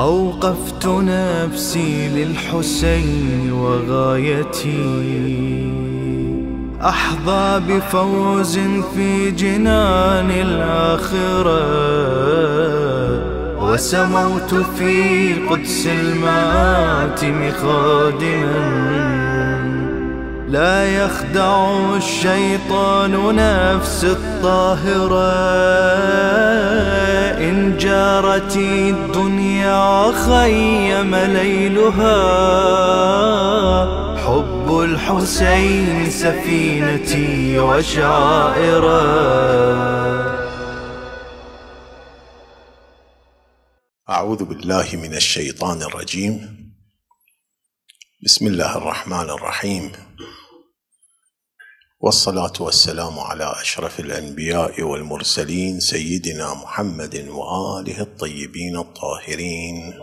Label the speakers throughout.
Speaker 1: أوقفت نفسي للحسين وغايتي أحظى بفوز في جنان الآخرة وسموت في قدس المآتم خادما لا يخدع الشيطان نفس الطاهره جارتي الدنيا وخيم ليلها حب الحسين سفينتي وشعائره
Speaker 2: أعوذ بالله من الشيطان الرجيم بسم الله الرحمن الرحيم والصلاة والسلام على أشرف الأنبياء والمرسلين سيدنا محمد وآله الطيبين الطاهرين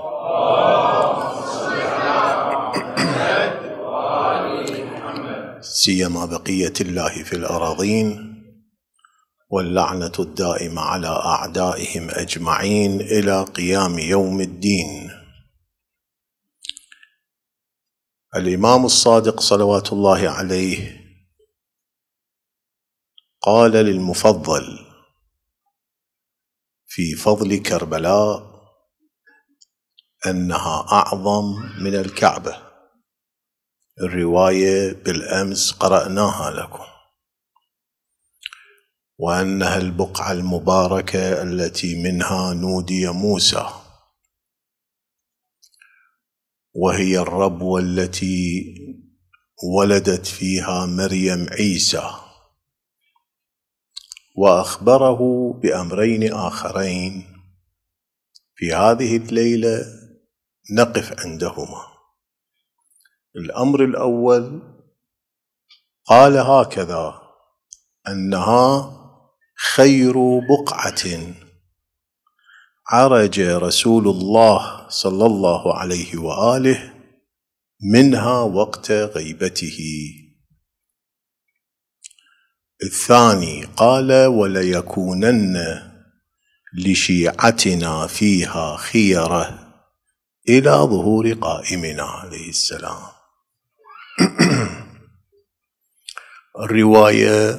Speaker 2: سيما بقية الله في الأراضين واللعنة الدائمة على أعدائهم أجمعين إلى قيام يوم الدين الإمام الصادق صلوات الله عليه قال للمفضل في فضل كربلاء انها اعظم من الكعبه الروايه بالامس قراناها لكم وانها البقعه المباركه التي منها نودي موسى وهي الربوه التي ولدت فيها مريم عيسى واخبره بامرين اخرين في هذه الليله نقف عندهما الامر الاول قال هكذا انها خير بقعه عرج رسول الله صلى الله عليه واله منها وقت غيبته الثاني قال وليكونن لشيعتنا فيها خيره الى ظهور قائمنا عليه السلام الروايه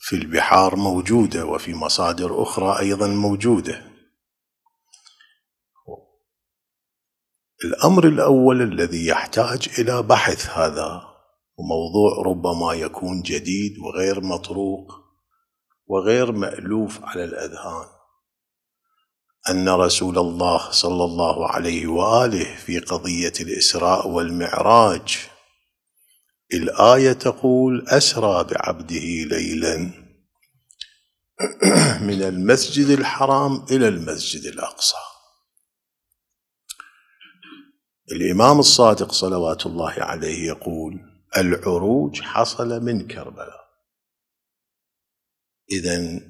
Speaker 2: في البحار موجوده وفي مصادر اخرى ايضا موجوده الامر الاول الذي يحتاج الى بحث هذا وموضوع ربما يكون جديد وغير مطروق وغير مألوف على الأذهان أن رسول الله صلى الله عليه وآله في قضية الإسراء والمعراج الآية تقول أسرى بعبده ليلا من المسجد الحرام إلى المسجد الأقصى الإمام الصادق صلوات الله عليه يقول العروج حصل من كربلاء إذا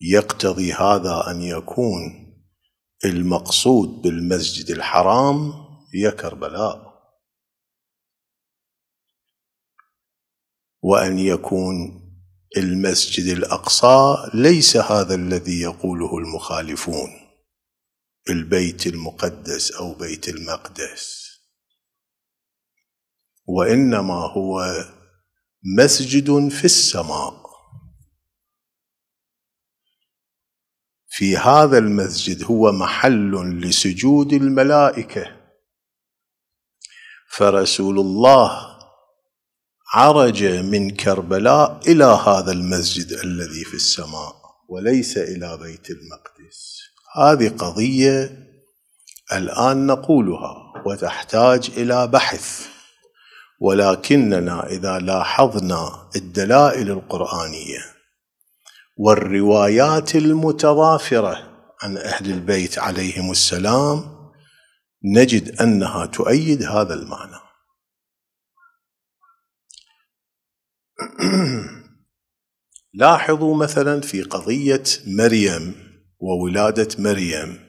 Speaker 2: يقتضي هذا أن يكون المقصود بالمسجد الحرام هي كربلاء وأن يكون المسجد الأقصى ليس هذا الذي يقوله المخالفون البيت المقدس أو بيت المقدس وانما هو مسجد في السماء في هذا المسجد هو محل لسجود الملائكه فرسول الله عرج من كربلاء الى هذا المسجد الذي في السماء وليس الى بيت المقدس هذه قضيه الان نقولها وتحتاج الى بحث ولكننا اذا لاحظنا الدلائل القرانيه والروايات المتضافره عن اهل البيت عليهم السلام نجد انها تؤيد هذا المعنى لاحظوا مثلا في قضيه مريم وولاده مريم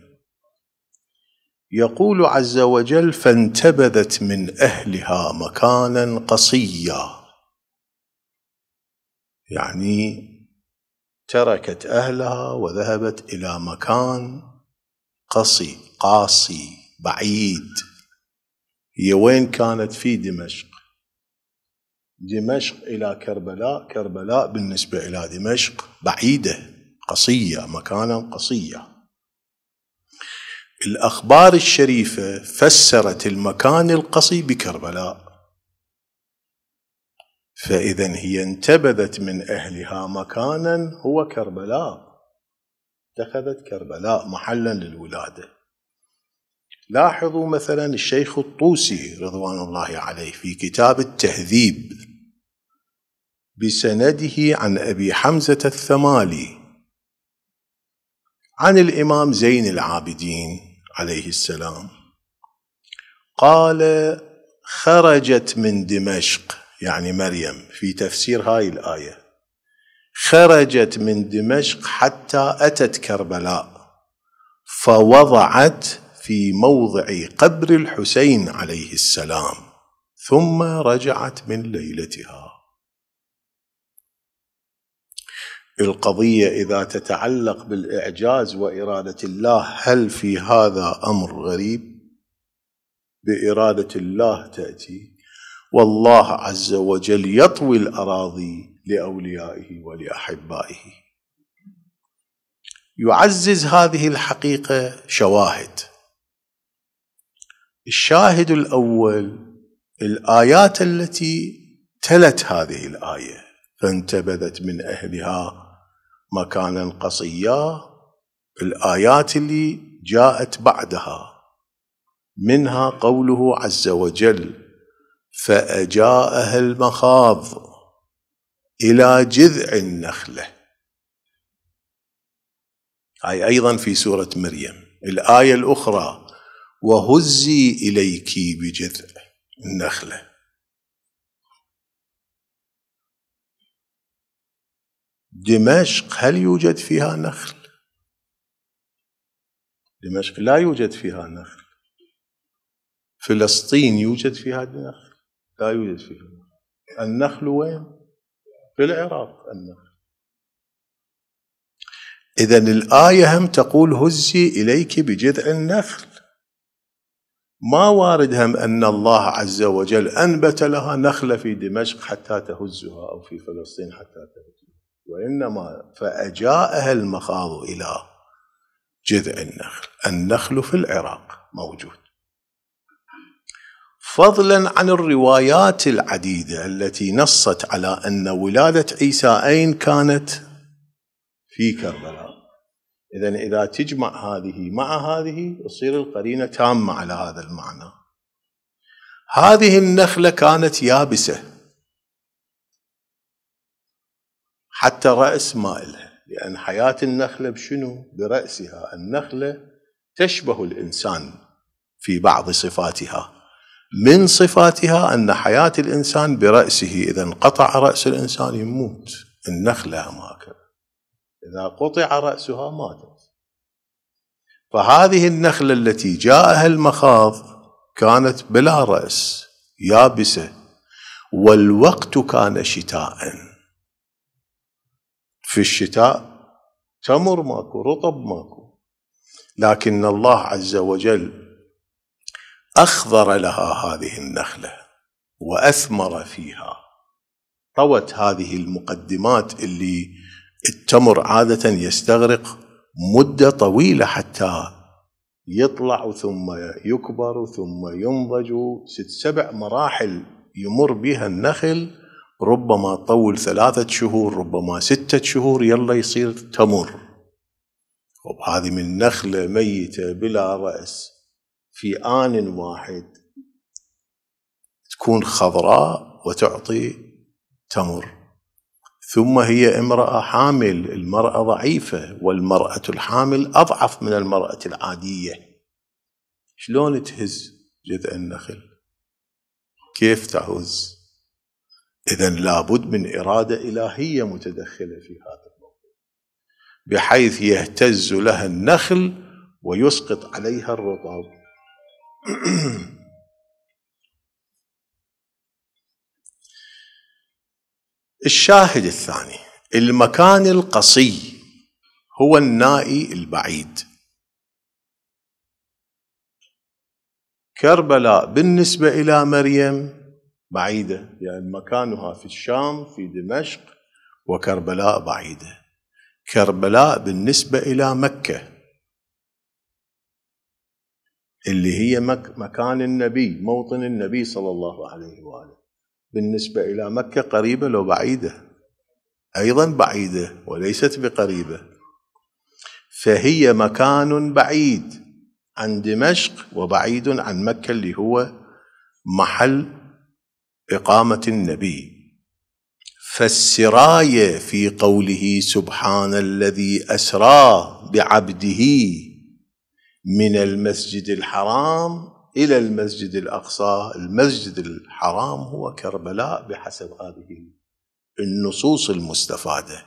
Speaker 2: يقول عز وجل فانتبذت من اهلها مكانا قصيا يعني تركت اهلها وذهبت الى مكان قصي قاصي بعيد هي وين كانت في دمشق دمشق الى كربلاء كربلاء بالنسبه الى دمشق بعيده قصيه مكانا قصيه الأخبار الشريفة فسرت المكان القصي بكربلاء فإذا هي انتبذت من أهلها مكانا هو كربلاء اتخذت كربلاء محلا للولادة لاحظوا مثلا الشيخ الطوسي رضوان الله عليه في كتاب التهذيب بسنده عن أبي حمزة الثمالي عن الإمام زين العابدين عليه السلام قال خرجت من دمشق يعني مريم في تفسير هاي الآية خرجت من دمشق حتى أتت كربلاء فوضعت في موضع قبر الحسين عليه السلام ثم رجعت من ليلتها القضية إذا تتعلق بالإعجاز وإرادة الله هل في هذا أمر غريب؟ بإرادة الله تأتي والله عز وجل يطوي الأراضي لأوليائه ولأحبائه يعزز هذه الحقيقة شواهد الشاهد الأول الآيات التي تلت هذه الآية فانتبذت من أهلها مكانا قصيا الآيات اللي جاءت بعدها منها قوله عز وجل فأجاءها المخاض إلى جذع النخلة اي أيضا في سورة مريم الآية الأخرى وهزي إليك بجذع النخله دمشق هل يوجد فيها نخل دمشق لا يوجد فيها نخل فلسطين يوجد فيها نخل لا يوجد فيها نخل النخل وين في العراق النخل إذا الآية هم تقول هزي إليك بجذع النخل ما وارد هم أن الله عز وجل أنبت لها نخلة في دمشق حتى تهزها أو في فلسطين حتى تهزها وإنما فأجاءها المخاض إلى جذع النخل النخل في العراق موجود فضلا عن الروايات العديدة التي نصت على أن ولادة عيسى أين كانت في كربلاء إذا إذا تجمع هذه مع هذه تصير القرينة تامة على هذا المعنى هذه النخلة كانت يابسة حتى رأس ما إلها لأن حياة النخلة بشنو؟ برأسها النخلة تشبه الإنسان في بعض صفاتها من صفاتها أن حياة الإنسان برأسه إذا انقطع رأس الإنسان يموت النخلة هكذا إذا قطع رأسها ماتت فهذه النخلة التي جاءها المخاض كانت بلا رأس يابسة والوقت كان شتاءً في الشتاء تمر ماكو رطب ماكو لكن الله عز وجل أخضر لها هذه النخلة وأثمر فيها طوت هذه المقدمات اللي التمر عادة يستغرق مدة طويلة حتى يطلع ثم يكبر ثم ينضج ست سبع مراحل يمر بها النخل ربما تطول ثلاثة شهور ربما ستة شهور يلا يصير تمر وهذه من نخلة ميتة بلا رأس في آن واحد تكون خضراء وتعطي تمر ثم هي امرأة حامل المرأة ضعيفة والمرأة الحامل أضعف من المرأة العادية شلون تهز جذع النخل كيف تعوز إذا لابد من إرادة إلهية متدخلة في هذا الموضوع بحيث يهتز لها النخل ويسقط عليها الرطب الشاهد الثاني المكان القصي هو النائي البعيد كربلاء بالنسبة إلى مريم بعيدة يعني مكانها في الشام في دمشق وكربلاء بعيدة كربلاء بالنسبة إلى مكة اللي هي مك مكان النبي موطن النبي صلى الله عليه وآله بالنسبة إلى مكة قريبة لو بعيدة أيضا بعيدة وليست بقريبة فهي مكان بعيد عن دمشق وبعيد عن مكة اللي هو محل إقامة النبي فالسراية في قوله سبحان الذي أسرى بعبده من المسجد الحرام إلى المسجد الأقصى المسجد الحرام هو كربلاء بحسب هذه النصوص المستفادة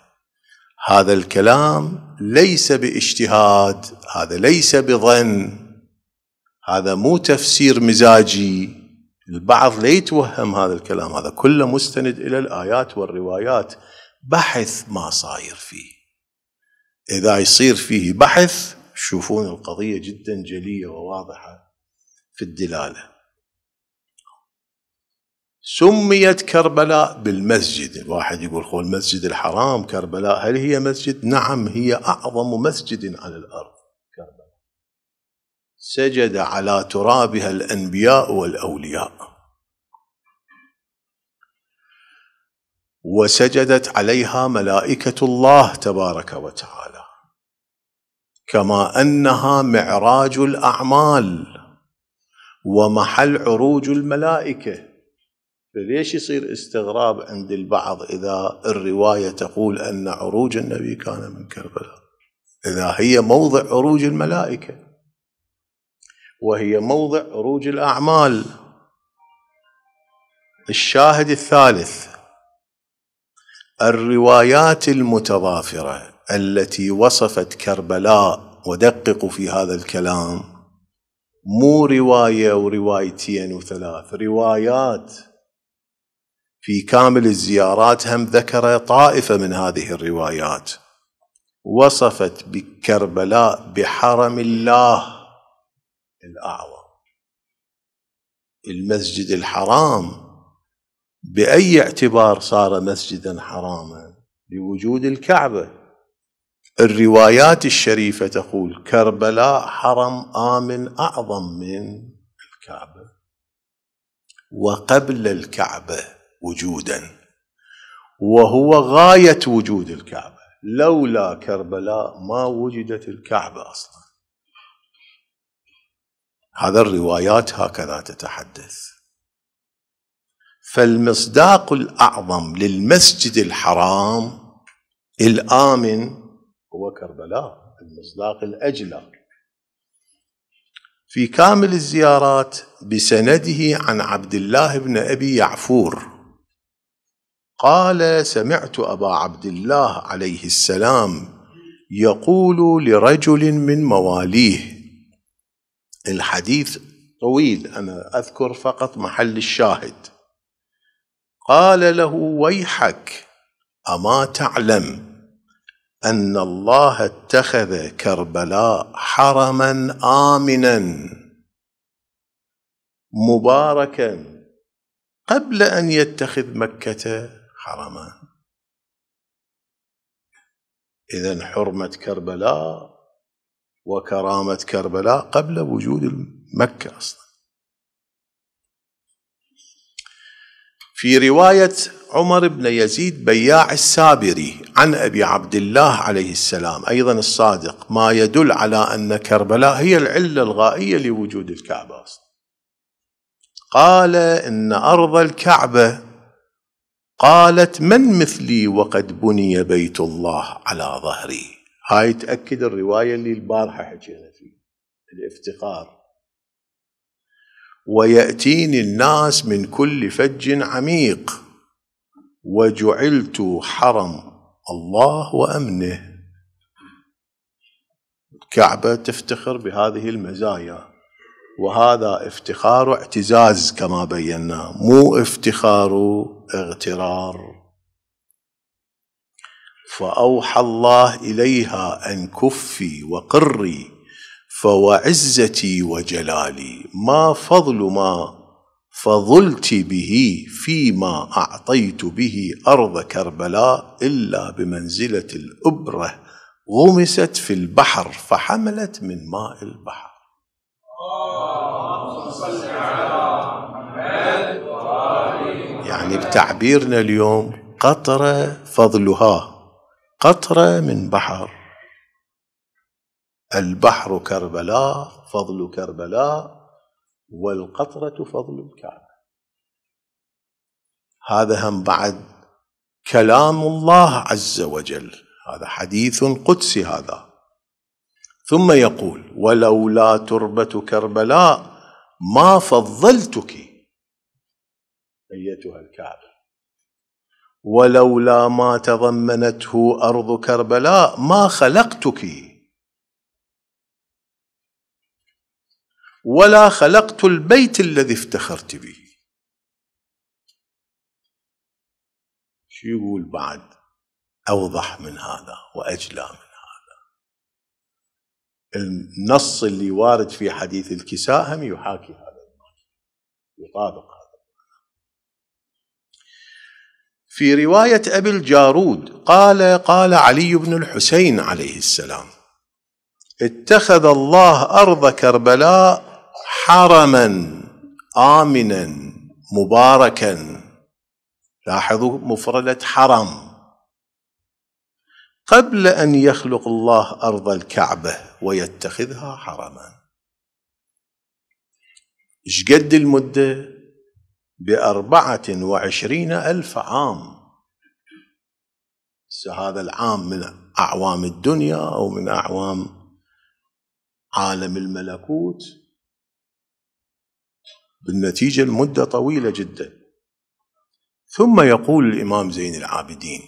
Speaker 2: هذا الكلام ليس باجتهاد هذا ليس بظن هذا مو تفسير مزاجي البعض لا يتوهم هذا الكلام هذا كله مستند إلى الآيات والروايات بحث ما صاير فيه إذا يصير فيه بحث تشوفون القضية جدا جلية وواضحة في الدلالة سميت كربلاء بالمسجد الواحد يقول هو المسجد الحرام كربلاء هل هي مسجد؟ نعم هي أعظم مسجد على الأرض سجد على ترابها الانبياء والاولياء وسجدت عليها ملائكه الله تبارك وتعالى كما انها معراج الاعمال ومحل عروج الملائكه فليش يصير استغراب عند البعض اذا الروايه تقول ان عروج النبي كان من كربلاء اذا هي موضع عروج الملائكه وهي موضع عروج الأعمال الشاهد الثالث الروايات المتضافرة التي وصفت كربلاء ودققوا في هذا الكلام مو رواية وروايتين وثلاث روايات في كامل الزيارات هم ذكر طائفة من هذه الروايات وصفت بكربلاء بحرم الله الأعظم المسجد الحرام بأي اعتبار صار مسجدا حراما لوجود الكعبة الروايات الشريفة تقول كربلاء حرم آمن أعظم من الكعبة وقبل الكعبة وجودا وهو غاية وجود الكعبة لولا كربلاء ما وجدت الكعبة أصلا هذا الروايات هكذا تتحدث فالمصداق الأعظم للمسجد الحرام الآمن هو كربلاء المصداق الأجلى في كامل الزيارات بسنده عن عبد الله بن أبي يعفور قال سمعت أبا عبد الله عليه السلام يقول لرجل من مواليه الحديث طويل انا اذكر فقط محل الشاهد قال له ويحك اما تعلم ان الله اتخذ كربلاء حرما امنا مباركا قبل ان يتخذ مكه حرما اذا حرمه كربلاء وكرامة كربلاء قبل وجود مكة أصلا في رواية عمر بن يزيد بياع السابري عن أبي عبد الله عليه السلام أيضا الصادق ما يدل على أن كربلاء هي العلة الغائية لوجود الكعبة أصلا قال إن أرض الكعبة قالت من مثلي وقد بني بيت الله على ظهري هاي تأكد الرواية اللي البارحة حكينا فيها الافتقار ويأتيني الناس من كل فج عميق وجعلت حرم الله وأمنه الكعبة تفتخر بهذه المزايا وهذا افتخار اعتزاز كما بينا مو افتخار اغترار فأوحى الله إليها أن كفي وقري فوعزتي وجلالي ما فضل ما فضلت به فيما أعطيت به أرض كربلاء إلا بمنزلة الأبرة غمست في البحر فحملت من ماء البحر يعني بتعبيرنا اليوم قطرة فضلها قطرة من بحر البحر كربلاء فضل كربلاء والقطرة فضل الكعبة هذا هم بعد كلام الله عز وجل هذا حديث قدسي هذا ثم يقول ولولا تربة كربلاء ما فضلتك أيتها الكعبة ولولا ما تضمنته ارض كربلاء ما خلقتك ولا خلقت البيت الذي افتخرت به شو يقول بعد اوضح من هذا واجلى من هذا النص اللي وارد في حديث الكساء هم يحاكي هذا يطابق في رواية أبي الجارود قال قال علي بن الحسين عليه السلام اتخذ الله أرض كربلاء حرما آمنا مباركا لاحظوا مفردة حرم قبل أن يخلق الله أرض الكعبة ويتخذها حرما ايش قد المده بأربعة وعشرين ألف عام هذا العام من أعوام الدنيا أو من أعوام عالم الملكوت بالنتيجة المدة طويلة جدا ثم يقول الإمام زين العابدين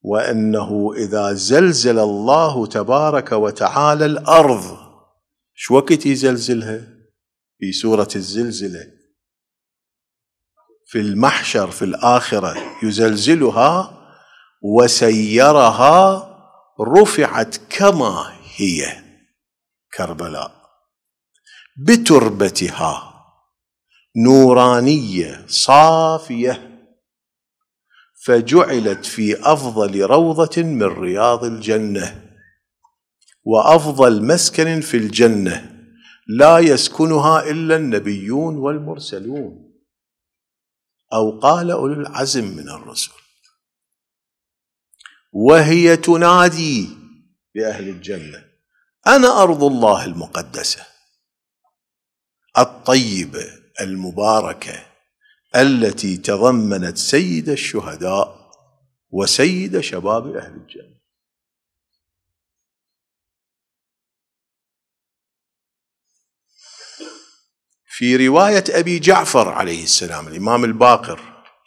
Speaker 2: وأنه إذا زلزل الله تبارك وتعالى الأرض شو وقت يزلزلها في سورة الزلزلة في المحشر في الآخرة يزلزلها وسيرها رفعت كما هي كربلاء بتربتها نورانية صافية فجعلت في أفضل روضة من رياض الجنة وأفضل مسكن في الجنة لا يسكنها إلا النبيون والمرسلون أو قال أولو العزم من الرسل وهي تنادي بأهل الجنة أنا أرض الله المقدسة الطيبة المباركة التي تضمنت سيد الشهداء وسيد شباب أهل الجنة في رواية أبي جعفر عليه السلام الإمام الباقر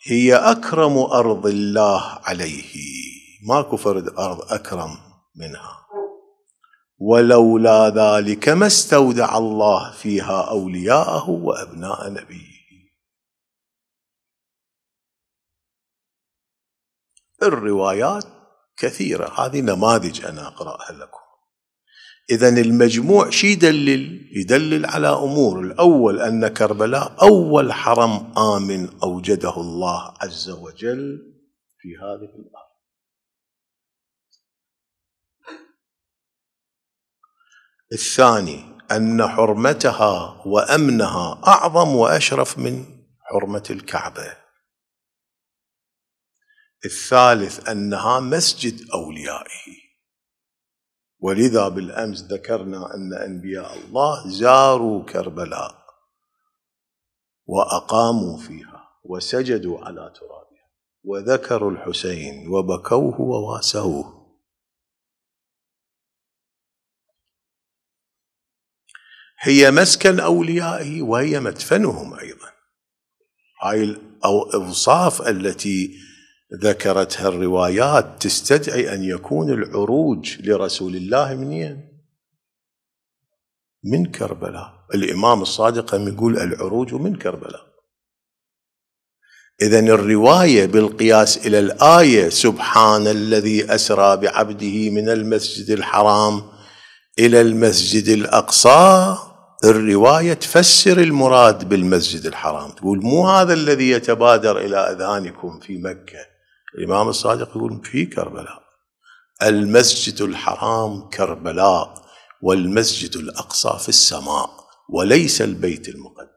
Speaker 2: هي أكرم أرض الله عليه ماكو فرد أرض أكرم منها ولولا ذلك ما استودع الله فيها أولياءه وأبناء نبيه الروايات كثيرة هذه نماذج أنا أقرأها لكم إذا المجموع شي يدلل؟ يدلل على أمور الأول أن كربلاء أول حرم آمن أوجده الله عز وجل في هذه الأرض الثاني أن حرمتها وأمنها أعظم وأشرف من حرمة الكعبة الثالث أنها مسجد أوليائه ولذا بالأمس ذكرنا أن أنبياء الله زاروا كربلاء وأقاموا فيها وسجدوا على ترابها وذكروا الحسين وبكوه وواسوه هي مسكن أوليائه وهي مدفنهم أيضا هاي الأوصاف التي ذكرتها الروايات تستدعي أن يكون العروج لرسول الله منين؟ من كربلاء الإمام الصادق يقول العروج من كربلاء إذا الرواية بالقياس إلى الآية سبحان الذي أسرى بعبده من المسجد الحرام إلى المسجد الأقصى الرواية تفسر المراد بالمسجد الحرام تقول مو هذا الذي يتبادر إلى أذهانكم في مكة الإمام الصادق يقول في كربلاء المسجد الحرام كربلاء والمسجد الأقصى في السماء وليس البيت المقدس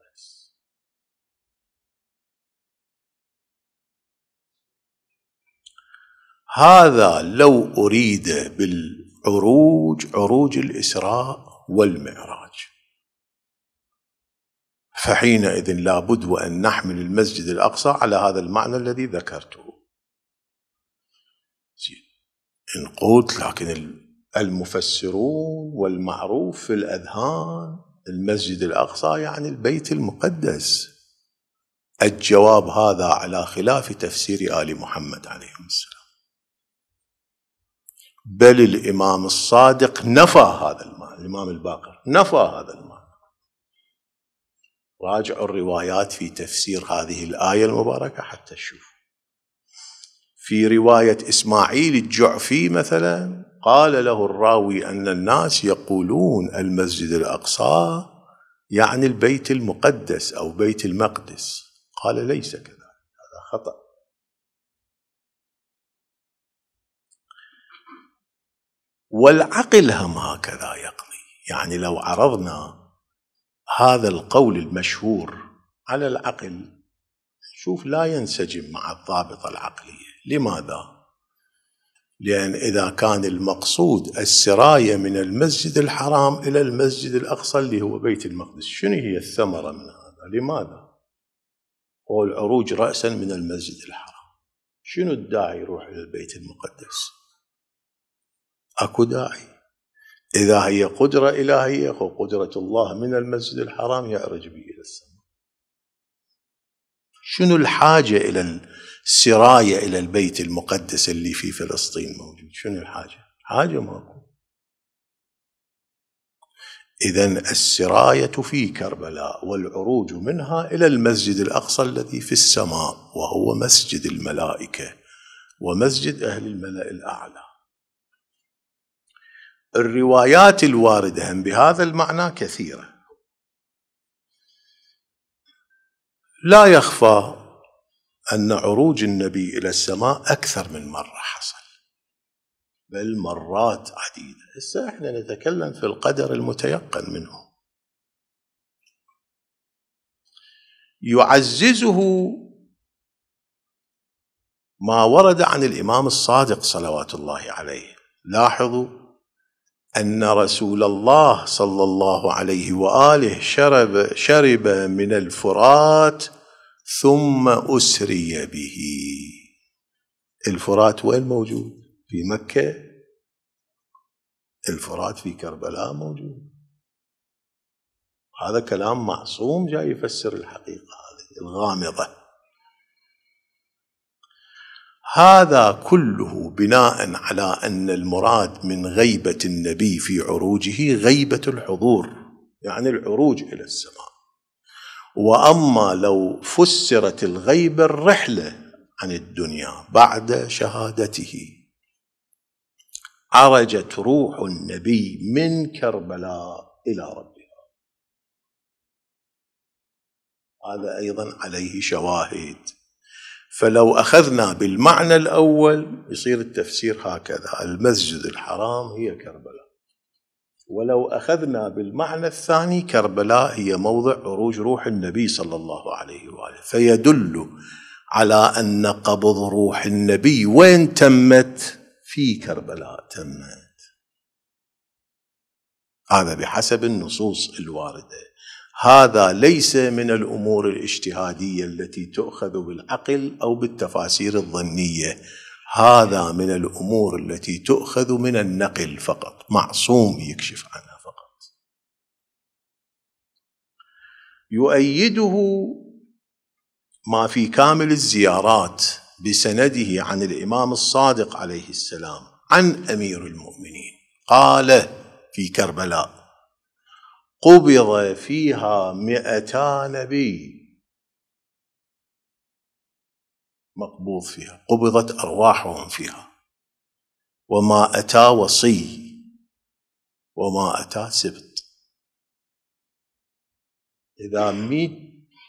Speaker 2: هذا لو أريد بالعروج عروج الإسراء والمعراج فحينئذ لابد أن نحمل المسجد الأقصى على هذا المعنى الذي ذكرته قلت لكن المفسرون والمعروف في الأذهان المسجد الأقصى يعني البيت المقدس الجواب هذا على خلاف تفسير آل محمد عليهم السلام بل الإمام الصادق نفى هذا المعنى الإمام الباقر نفى هذا المعنى راجعوا الروايات في تفسير هذه الآية المباركة حتى تشوفوا في رواية إسماعيل الجعفي مثلا قال له الراوي أن الناس يقولون المسجد الأقصى يعني البيت المقدس أو بيت المقدس قال ليس كذلك هذا خطأ والعقل هم هكذا يقضي يعني لو عرضنا هذا القول المشهور على العقل شوف لا ينسجم مع الضابطة العقلية لماذا؟ لأن إذا كان المقصود السراية من المسجد الحرام إلى المسجد الأقصى اللي هو بيت المقدس شنو هي الثمرة من هذا لماذا هو العروج رأسا من المسجد الحرام شنو الداعي يروح إلى البيت المقدس أكو داعي إذا هي قدرة إلهية وقدرة الله من المسجد الحرام يعرج به إلى السماء شنو الحاجة إلى سراية إلى البيت المقدس اللي في فلسطين موجود شنو الحاجة؟ حاجة ماكو إذا السراية في كربلاء والعروج منها إلى المسجد الأقصى الذي في السماء وهو مسجد الملائكة ومسجد أهل الملأ الأعلى الروايات الواردة بهذا المعنى كثيرة لا يخفى أن عروج النبي إلى السماء أكثر من مرة حصل بل مرات عديدة هسه احنا نتكلم في القدر المتيقن منه يعززه ما ورد عن الإمام الصادق صلوات الله عليه لاحظوا أن رسول الله صلى الله عليه وآله شرب, شرب من الفرات ثم أسري به الفرات وين موجود في مكة الفرات في كربلاء موجود هذا كلام معصوم جاي يفسر الحقيقة هذه الغامضة هذا كله بناء على أن المراد من غيبة النبي في عروجه غيبة الحضور يعني العروج إلى السماء واما لو فسرت الغيب الرحله عن الدنيا بعد شهادته عرجت روح النبي من كربلاء الى ربها هذا ايضا عليه شواهد فلو اخذنا بالمعنى الاول يصير التفسير هكذا المسجد الحرام هي كربلاء ولو أخذنا بالمعنى الثاني كربلاء هي موضع عروج روح النبي صلى الله عليه وآله فيدل على أن قبض روح النبي وين تمت في كربلاء تمت هذا بحسب النصوص الوارده هذا ليس من الامور الاجتهاديه التي تؤخذ بالعقل او بالتفاسير الظنيه هذا من الأمور التي تؤخذ من النقل فقط معصوم يكشف عنها فقط يؤيده ما في كامل الزيارات بسنده عن الإمام الصادق عليه السلام عن أمير المؤمنين قال في كربلاء قبض فيها مئتا نبي مقبوض فيها قبضت أرواحهم فيها وما أتى وصي وما أتى سبط إذا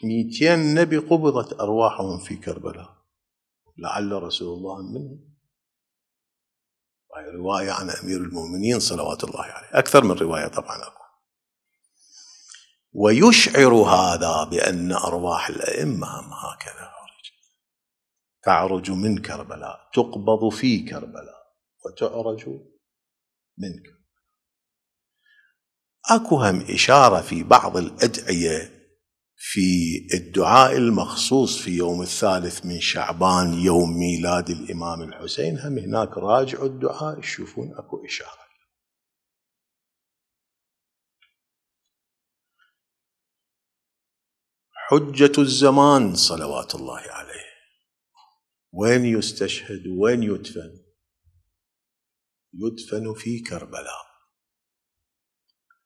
Speaker 2: ميتين نبي قبضت أرواحهم في كربلاء لعل رسول الله منهم رواية عن أمير المؤمنين صلوات الله عليه أكثر من رواية طبعا أكو ويشعر هذا بأن أرواح الأئمة هكذا تعرج من كربلاء تقبض في كربلاء وتعرج من كربلاء اكو هم اشاره في بعض الادعيه في الدعاء المخصوص في يوم الثالث من شعبان يوم ميلاد الامام الحسين هم هناك راجعوا الدعاء تشوفون اكو اشاره حجة الزمان صلوات الله عليه وين يستشهد وين يدفن يدفن في كربلاء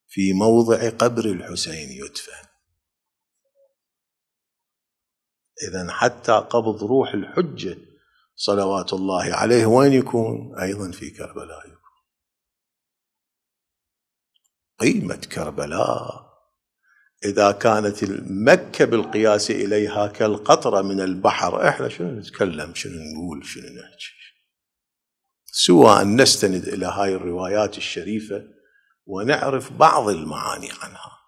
Speaker 2: في موضع قبر الحسين يدفن إذا حتى قبض روح الحجة صلوات الله عليه وين يكون أيضا في كربلاء يكون قيمة كربلاء إذا كانت مكة بالقياس إليها كالقطرة من البحر إحنا شنو نتكلم شنو نقول شنو نحكي سوى أن نستند إلى هاي الروايات الشريفة ونعرف بعض المعاني عنها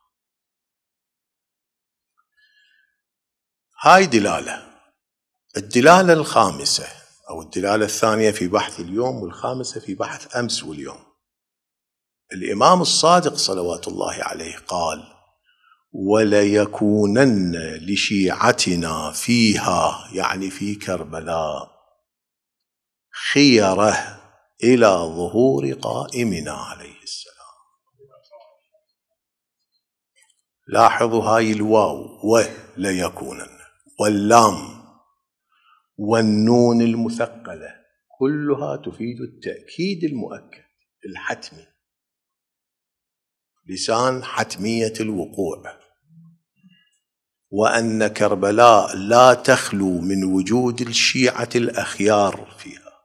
Speaker 2: هاي دلالة الدلالة الخامسة أو الدلالة الثانية في بحث اليوم والخامسة في بحث أمس واليوم الإمام الصادق صلوات الله عليه قال وليكونن لشيعتنا فيها يعني في كربلاء خيره الى ظهور قائمنا عليه السلام لاحظوا هاي الواو وليكونن واللام والنون المثقله كلها تفيد التاكيد المؤكد الحتمي لسان حتميه الوقوع وان كربلاء لا تخلو من وجود الشيعه الاخيار فيها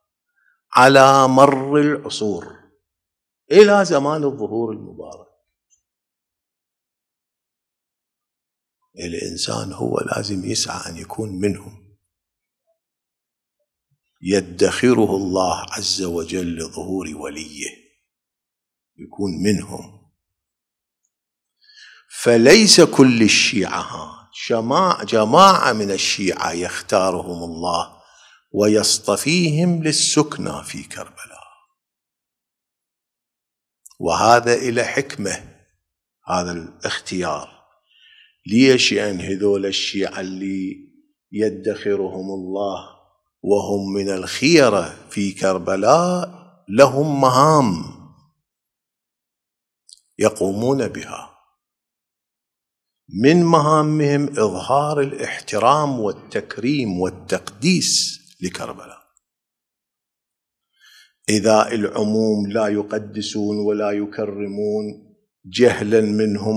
Speaker 2: على مر العصور الى زمان الظهور المبارك الانسان هو لازم يسعى ان يكون منهم يدخره الله عز وجل لظهور وليه يكون منهم فليس كل الشيعه جماعة, جماعة من الشيعة يختارهم الله ويصطفيهم للسكنى في كربلاء وهذا إلى حكمة هذا الاختيار ليش أن يعني هذول الشيعة اللي يدخرهم الله وهم من الخيرة في كربلاء لهم مهام يقومون بها من مهامهم اظهار الاحترام والتكريم والتقديس لكربلاء اذا العموم لا يقدسون ولا يكرمون جهلا منهم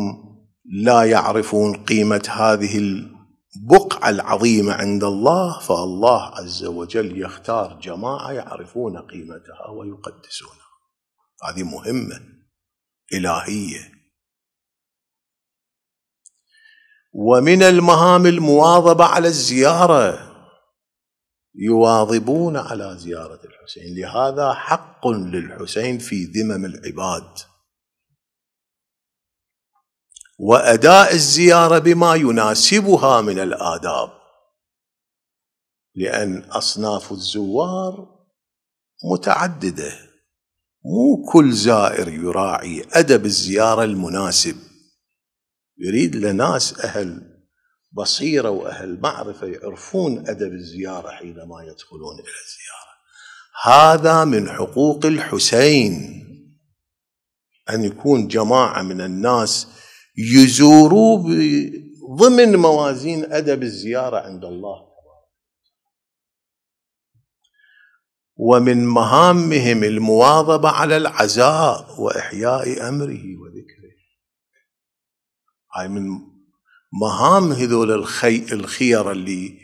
Speaker 2: لا يعرفون قيمه هذه البقعه العظيمه عند الله فالله عز وجل يختار جماعه يعرفون قيمتها ويقدسونها هذه مهمه الهيه ومن المهام المواظبة على الزيارة يواظبون على زيارة الحسين لهذا حق للحسين في ذمم العباد وأداء الزيارة بما يناسبها من الآداب لأن أصناف الزوار متعددة مو كل زائر يراعي أدب الزيارة المناسب يريد لناس أهل بصيرة وأهل معرفة يعرفون أدب الزيارة حينما يدخلون إلى الزيارة هذا من حقوق الحسين أن يكون جماعة من الناس يزوروا ضمن موازين أدب الزيارة عند الله ومن مهامهم المواظبة على العزاء وإحياء أمره هاي من مهام هذول الخي الخير اللي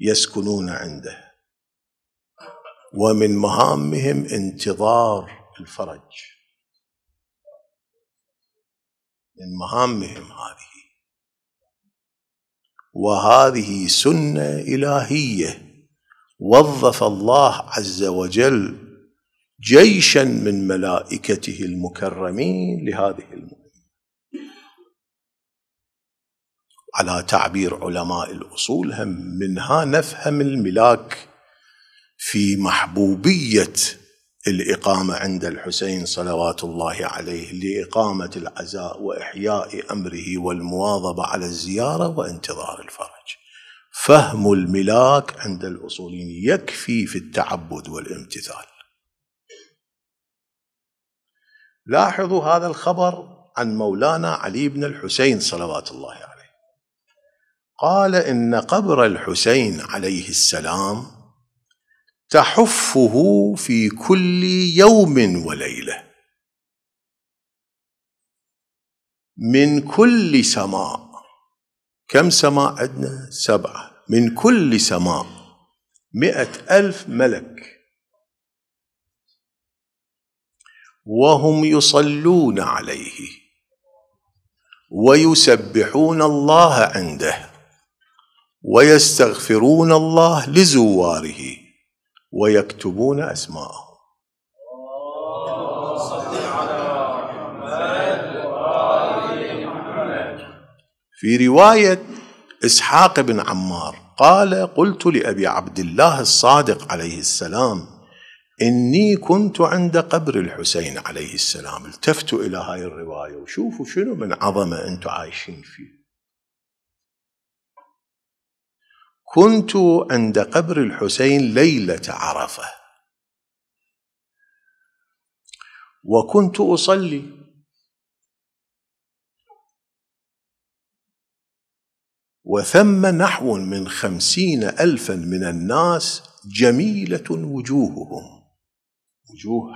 Speaker 2: يسكنون عنده ومن مهامهم انتظار الفرج من مهامهم هذه وهذه سنه الهيه وظف الله عز وجل جيشا من ملائكته المكرمين لهذه المهمه على تعبير علماء الأصول هم منها نفهم الملاك في محبوبية الإقامة عند الحسين صلوات الله عليه لإقامة العزاء وإحياء أمره والمواظبة على الزيارة وانتظار الفرج فهم الملاك عند الأصولين يكفي في التعبد والامتثال لاحظوا هذا الخبر عن مولانا علي بن الحسين صلوات الله عليه قال إن قبر الحسين عليه السلام تحفه في كل يوم وليلة من كل سماء كم سماء عندنا سبعة من كل سماء مئة ألف ملك وهم يصلون عليه ويسبحون الله عنده ويستغفرون الله لزواره ويكتبون أسماءهم في رواية إسحاق بن عمار قال قلت لأبي عبد الله الصادق عليه السلام إني كنت عند قبر الحسين عليه السلام التفتوا إلى هاي الرواية وشوفوا شنو من عظمة أنتم عايشين فيه كنت عند قبر الحسين ليله عرفه وكنت اصلي وثم نحو من خمسين ألفا من الناس جميلة وجوههم وجوه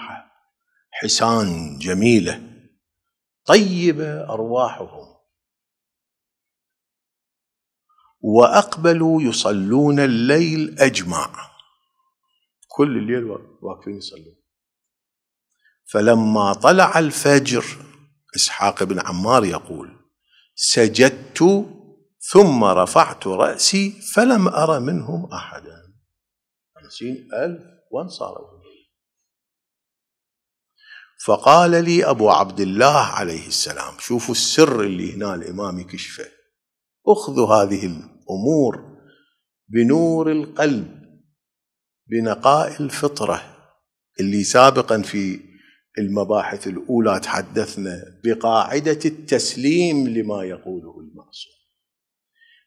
Speaker 2: حسان جميلة طيبة أرواحهم واقبلوا يصلون الليل اجمع كل الليل واقفين يصلون فلما طلع الفجر اسحاق بن عمار يقول سجدت ثم رفعت راسي فلم ار منهم احدا خمسين الف صاروا فقال لي ابو عبد الله عليه السلام شوفوا السر اللي هنا الامام يكشفه اخذوا هذه امور بنور القلب بنقاء الفطره اللي سابقا في المباحث الاولى تحدثنا بقاعده التسليم لما يقوله المعصوم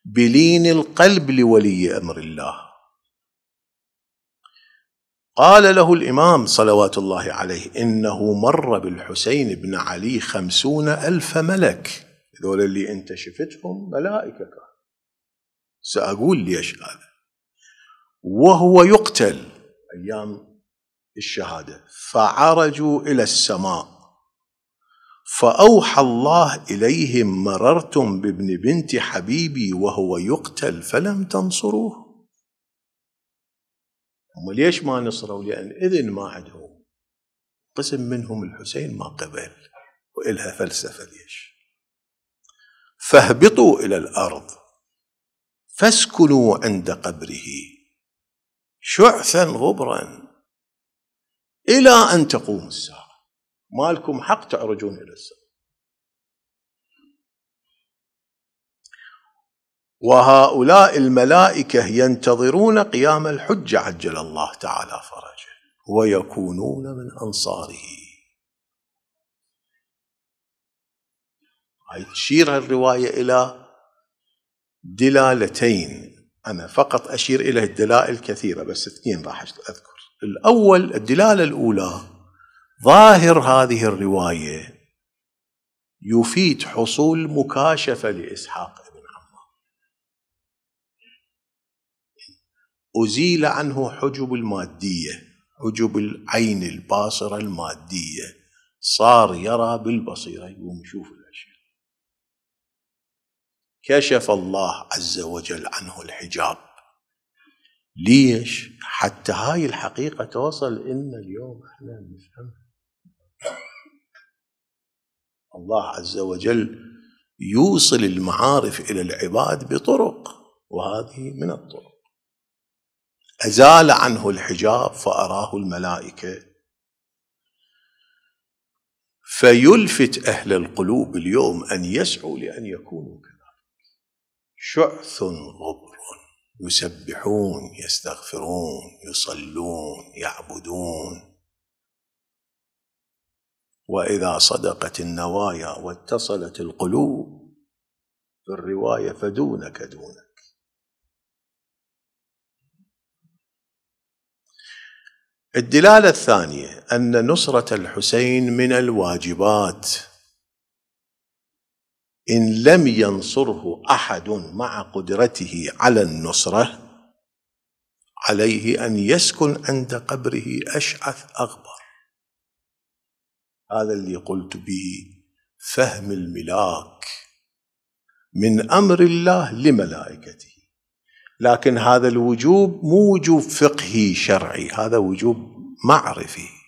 Speaker 2: بلين القلب لولي امر الله قال له الامام صلوات الله عليه انه مر بالحسين بن علي خمسون الف ملك ذول اللي انت شفتهم ملائكه كانوا سأقول ليش هذا وهو يقتل أيام الشهادة فعرجوا إلى السماء فأوحى الله إليهم مررتم بابن بنت حبيبي وهو يقتل فلم تنصروه هم ليش ما نصروا لأن إذن ما عندهم قسم منهم الحسين ما قبل وإلها فلسفة ليش فاهبطوا إلى الأرض فاسكنوا عند قبره شعثا غبرا إلى أن تقوم الساعة ما لكم حق تعرجون إلى الساعه وهؤلاء الملائكة ينتظرون قيام الحجة عجل الله تعالى فرجه ويكونون من أنصاره هاي تشير الرواية إلى دلالتين أنا فقط أشير إلى الدلائل كثيرة بس اثنين راح أذكر الأول الدلالة الأولى ظاهر هذه الرواية يفيد حصول مكاشفة لإسحاق بن عمار أزيل عنه حجب المادية حجب العين الباصرة المادية صار يرى بالبصيرة يقوم يشوف كشف الله عز وجل عنه الحجاب ليش حتى هاي الحقيقة توصل إن اليوم احنا نفهمها الله عز وجل يوصل المعارف إلى العباد بطرق وهذه من الطرق أزال عنه الحجاب فأراه الملائكة فيلفت أهل القلوب اليوم أن يسعوا لأن يكونوا كذلك شعث غبر يسبحون يستغفرون يصلون يعبدون واذا صدقت النوايا واتصلت القلوب في الروايه فدونك دونك الدلاله الثانيه ان نصره الحسين من الواجبات إن لم ينصره أحد مع قدرته على النصرة عليه أن يسكن عند قبره أشعث أغبر هذا اللي قلت به فهم الملاك من أمر الله لملائكته لكن هذا الوجوب مو وجوب فقهي شرعي هذا وجوب معرفي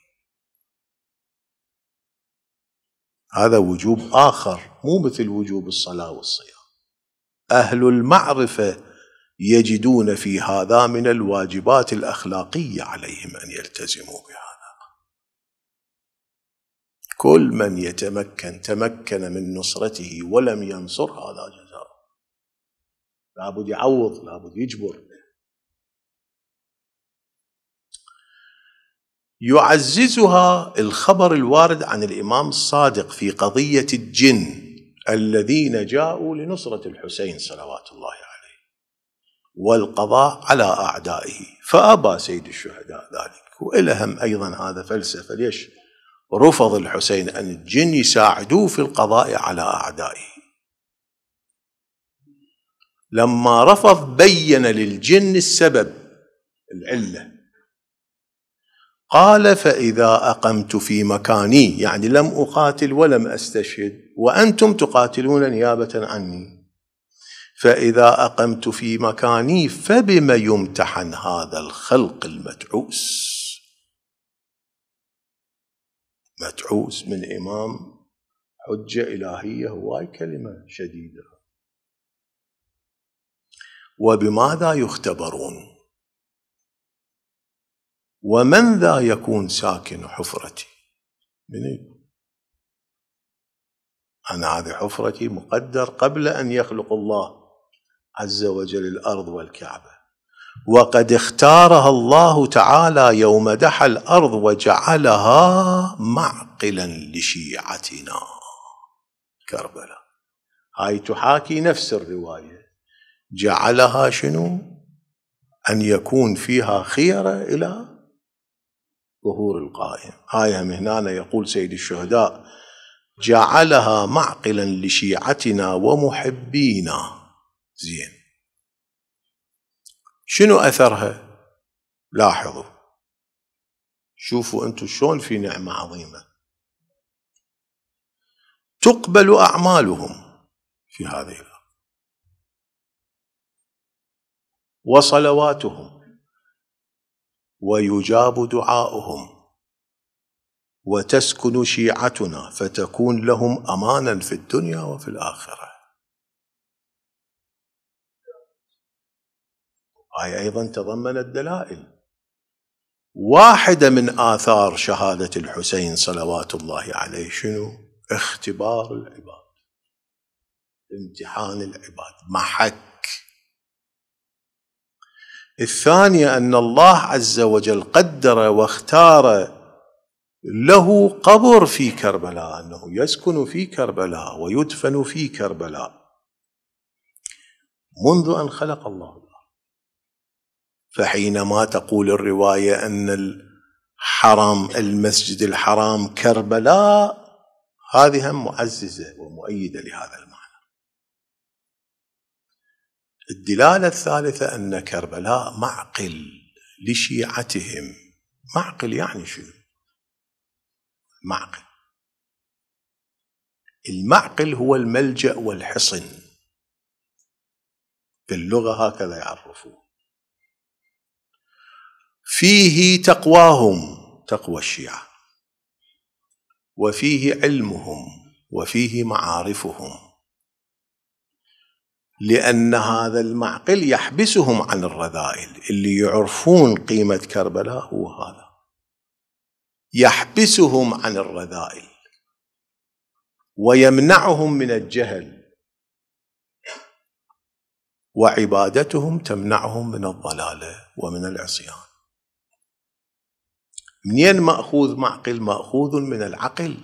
Speaker 2: هذا وجوب آخر مو مثل وجوب الصلاة والصيام أهل المعرفة يجدون في هذا من الواجبات الأخلاقية عليهم أن يلتزموا بهذا كل من يتمكن تمكن من نصرته ولم ينصر هذا جزاء لابد يعوض لابد يجبر يعززها الخبر الوارد عن الامام الصادق في قضيه الجن الذين جاءوا لنصره الحسين صلوات الله عليه والقضاء على اعدائه فابى سيد الشهداء ذلك والهم ايضا هذا فلسفه ليش رفض الحسين ان الجن يساعدوه في القضاء على اعدائه لما رفض بين للجن السبب العله قال فإذا أقمت في مكاني يعني لم أقاتل ولم أستشهد وأنتم تقاتلون نيابة عني فإذا أقمت في مكاني فبم يمتحن هذا الخلق المتعوس متعوس من إمام حجة إلهية هواي كلمة شديدة وبماذا يختبرون ومن ذا يكون ساكن حفرتي منين أنا هذه حفرتي مقدر قبل أن يخلق الله عز وجل الأرض والكعبة وقد اختارها الله تعالى يوم دحى الأرض وجعلها معقلا لشيعتنا كربلاء هاي تحاكي نفس الرواية جعلها شنو أن يكون فيها خيرة إلى ظهور القائم آية من هنا يقول سيد الشهداء جعلها معقلا لشيعتنا ومحبينا زين شنو أثرها لاحظوا شوفوا أنتم شلون في نعمة عظيمة تقبل أعمالهم في هذه الأرض وصلواتهم ويجاب دعاؤهم وتسكن شيعتنا فتكون لهم امانا في الدنيا وفي الاخره هاي ايضا تضمنت دلائل واحده من اثار شهاده الحسين صلوات الله عليه شنو اختبار العباد امتحان العباد محك الثانية أن الله عز وجل قدر واختار له قبر في كربلاء أنه يسكن في كربلاء ويدفن في كربلاء منذ أن خلق الله فحينما تقول الرواية أن الحرم المسجد الحرام كربلاء هذه هم معززة ومؤيدة لهذا المسجد الدلالة الثالثة أن كربلاء معقل لشيعتهم معقل يعني شنو معقل المعقل هو الملجأ والحصن في اللغة هكذا يعرفوه فيه تقواهم تقوى الشيعة وفيه علمهم وفيه معارفهم لأن هذا المعقل يحبسهم عن الرذائل اللي يعرفون قيمة كربلاء هو هذا يحبسهم عن الرذائل ويمنعهم من الجهل وعبادتهم تمنعهم من الضلاله ومن العصيان منين ماخوذ معقل ماخوذ من العقل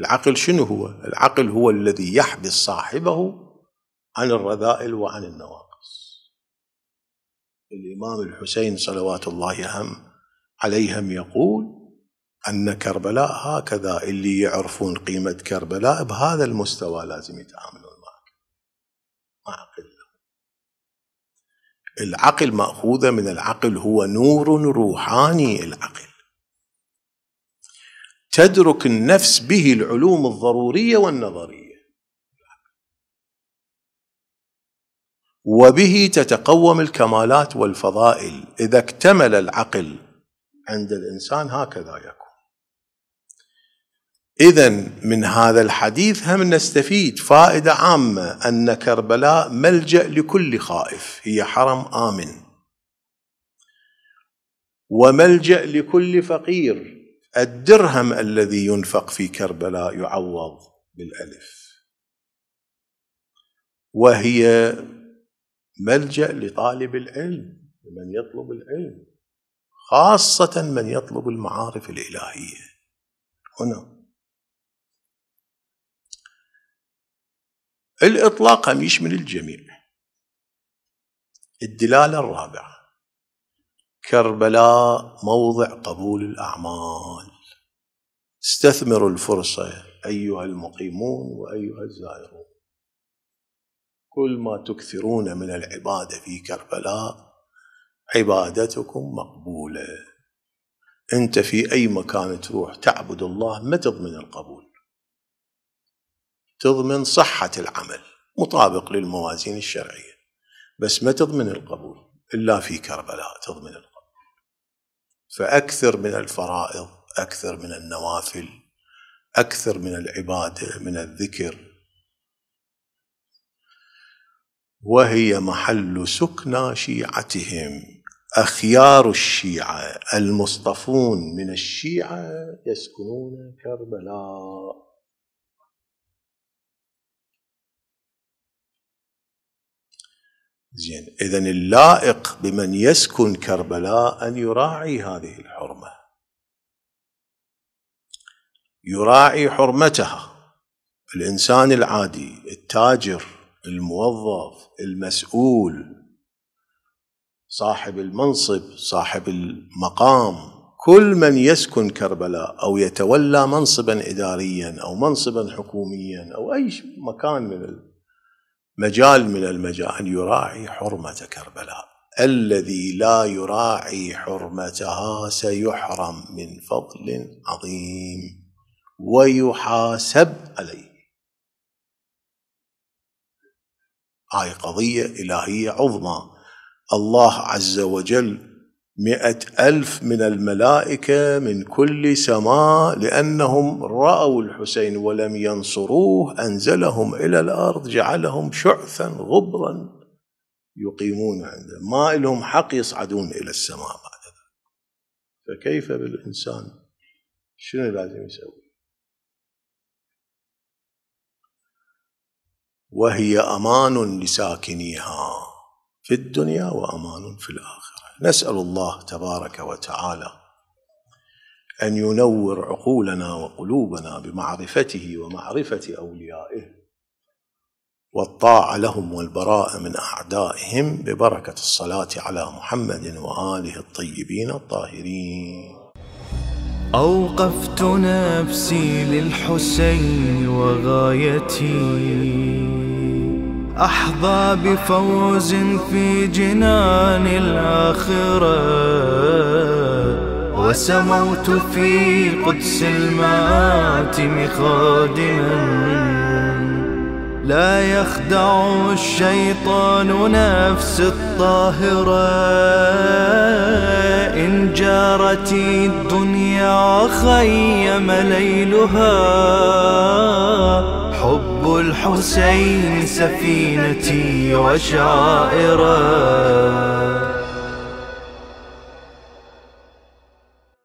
Speaker 2: العقل شنو هو العقل هو الذي يحبس صاحبه عن الرذائل وعن النواقص الإمام الحسين صلوات الله هم عليهم يقول أن كربلاء هكذا اللي يعرفون قيمة كربلاء بهذا المستوى لازم يتعاملون معك ما عقل العقل مأخوذة من العقل هو نور روحاني العقل تدرك النفس به العلوم الضرورية والنظرية وبه تتقوم الكمالات والفضائل اذا اكتمل العقل عند الانسان هكذا يكون اذا من هذا الحديث هم نستفيد فائده عامه ان كربلاء ملجا لكل خائف هي حرم امن وملجا لكل فقير الدرهم الذي ينفق في كربلاء يعوض بالالف وهي ملجأ لطالب العلم لمن يطلب العلم خاصة من يطلب المعارف الإلهية هنا الإطلاق هم يشمل الجميع الدلالة الرابعة كربلاء موضع قبول الأعمال استثمروا الفرصة أيها المقيمون وأيها الزائرون كل ما تكثرون من العبادة في كربلاء عبادتكم مقبولة أنت في أي مكان تروح تعبد الله ما تضمن القبول تضمن صحة العمل مطابق للموازين الشرعية بس ما تضمن القبول إلا في كربلاء تضمن القبول فأكثر من الفرائض أكثر من النوافل أكثر من العبادة من الذكر وهي محل سكنى شيعتهم أخيار الشيعة المصطفون من الشيعة يسكنون كربلاء زين إذا اللائق بمن يسكن كربلاء أن يراعي هذه الحرمة يراعي حرمتها الإنسان العادي التاجر الموظف المسؤول صاحب المنصب صاحب المقام كل من يسكن كربلاء او يتولى منصبا اداريا او منصبا حكوميا او اي مكان من مجال من المجال يراعي حرمه كربلاء الذي لا يراعي حرمتها سيحرم من فضل عظيم ويحاسب عليه هاي قضية إلهية عظمى الله عز وجل مئة ألف من الملائكة من كل سماء لأنهم رأوا الحسين ولم ينصروه أنزلهم إلى الأرض جعلهم شعثا غبرا يقيمون عنده ما لهم حق يصعدون إلى السماء بعد ذلك فكيف بالإنسان شنو لازم يسوي وهي امان لساكنيها في الدنيا وامان في الاخره نسال الله تبارك وتعالى ان ينور عقولنا وقلوبنا بمعرفته ومعرفه اوليائه والطاعه لهم والبراءه من اعدائهم ببركه الصلاه على محمد واله الطيبين الطاهرين أوقفت نفسي
Speaker 1: للحسين وغايتي أحظى بفوز في جنان الآخرة وسموت في قدس المآتم خادما لا يخدع الشيطان نفس الطاهرة إن جارت الدنيا خيم ليلها حب الحسين سفينتي وشائره